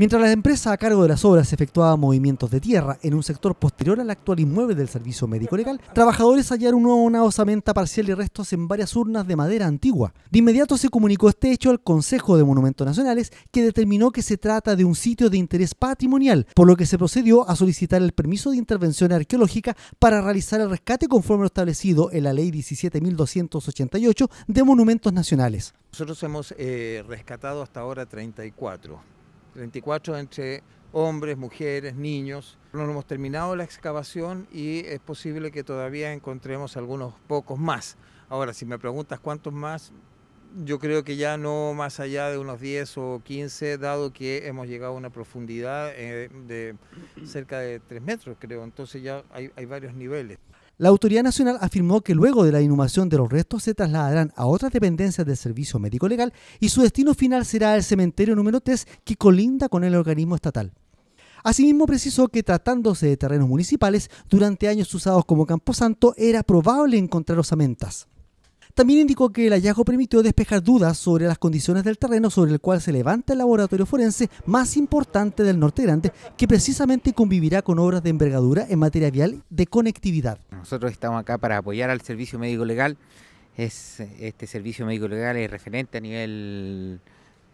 Mientras la empresa a cargo de las obras efectuaba movimientos de tierra en un sector posterior al actual inmueble del Servicio Médico Legal, trabajadores hallaron una osamenta parcial y restos en varias urnas de madera antigua. De inmediato se comunicó este hecho al Consejo de Monumentos Nacionales, que determinó que se trata de un sitio de interés patrimonial, por lo que se procedió a solicitar el permiso de intervención arqueológica para realizar el rescate conforme lo establecido en la Ley 17.288 de Monumentos Nacionales. Nosotros hemos eh, rescatado hasta ahora 34 34 entre hombres, mujeres, niños. No hemos terminado la excavación y es posible que todavía encontremos algunos pocos más. Ahora, si me preguntas cuántos más, yo creo que ya no más allá de unos 10 o 15, dado que hemos llegado a una profundidad eh, de cerca de 3 metros, creo. Entonces ya hay, hay varios niveles. La Autoridad Nacional afirmó que luego de la inhumación de los restos se trasladarán a otras dependencias del Servicio Médico Legal y su destino final será el cementerio número 3 que colinda con el organismo estatal. Asimismo precisó que tratándose de terrenos municipales durante años usados como camposanto era probable encontrar osamentas. También indicó que el hallazgo permitió despejar dudas sobre las condiciones del terreno sobre el cual se levanta el laboratorio forense más importante del Norte Grande, que precisamente convivirá con obras de envergadura en materia vial de conectividad nosotros estamos acá para apoyar al servicio médico legal. Es, este servicio médico legal es referente a nivel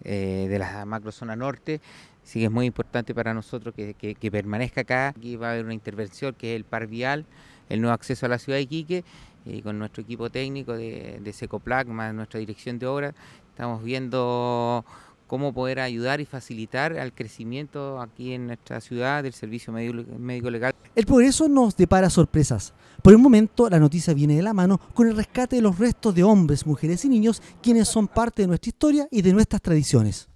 eh, de la macro zona norte, así que es muy importante para nosotros que, permanezca acá. Aquí va a haber una intervención que es el par vial, el nuevo acceso a la ciudad de Iquique, y con nuestro equipo técnico de, de más nuestra dirección de obra, estamos viendo cómo poder ayudar y facilitar al crecimiento aquí en nuestra ciudad del servicio médico legal. El progreso nos depara sorpresas. Por el momento, la noticia viene de la mano con el rescate de los restos de hombres, mujeres y niños quienes son parte de nuestra historia y de nuestras tradiciones.